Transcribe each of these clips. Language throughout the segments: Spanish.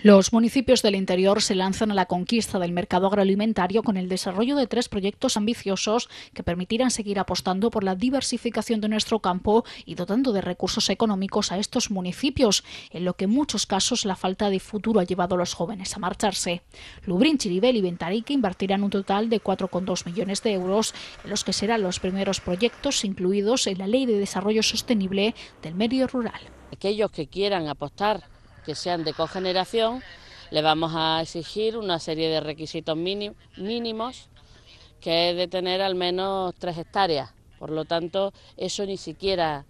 Los municipios del interior se lanzan a la conquista del mercado agroalimentario con el desarrollo de tres proyectos ambiciosos que permitirán seguir apostando por la diversificación de nuestro campo y dotando de recursos económicos a estos municipios, en lo que en muchos casos la falta de futuro ha llevado a los jóvenes a marcharse. Lubrín, Chiribel y Ventarique invertirán un total de 4,2 millones de euros, en los que serán los primeros proyectos incluidos en la Ley de Desarrollo Sostenible del Medio Rural. Aquellos que quieran apostar que sean de cogeneración, le vamos a exigir una serie de requisitos mínimos, que es de tener al menos tres hectáreas. Por lo tanto, eso ni siquiera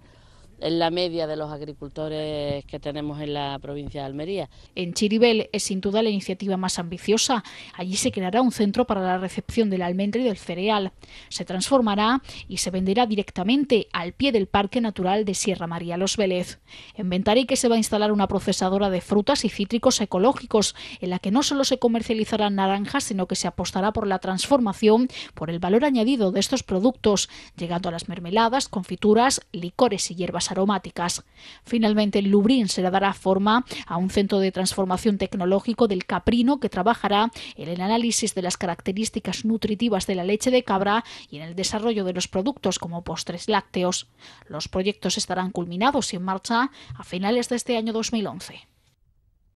en la media de los agricultores que tenemos en la provincia de Almería. En Chiribel es sin duda la iniciativa más ambiciosa. Allí se creará un centro para la recepción del almendro y del cereal. Se transformará y se venderá directamente al pie del Parque Natural de Sierra María Los Vélez. En Ventarique se va a instalar una procesadora de frutas y cítricos ecológicos, en la que no solo se comercializarán naranjas, sino que se apostará por la transformación, por el valor añadido de estos productos, llegando a las mermeladas, confituras, licores y hierbas aromáticas. Finalmente, el Lubrín se le dará forma a un centro de transformación tecnológico del caprino que trabajará en el análisis de las características nutritivas de la leche de cabra y en el desarrollo de los productos como postres lácteos. Los proyectos estarán culminados y en marcha a finales de este año 2011.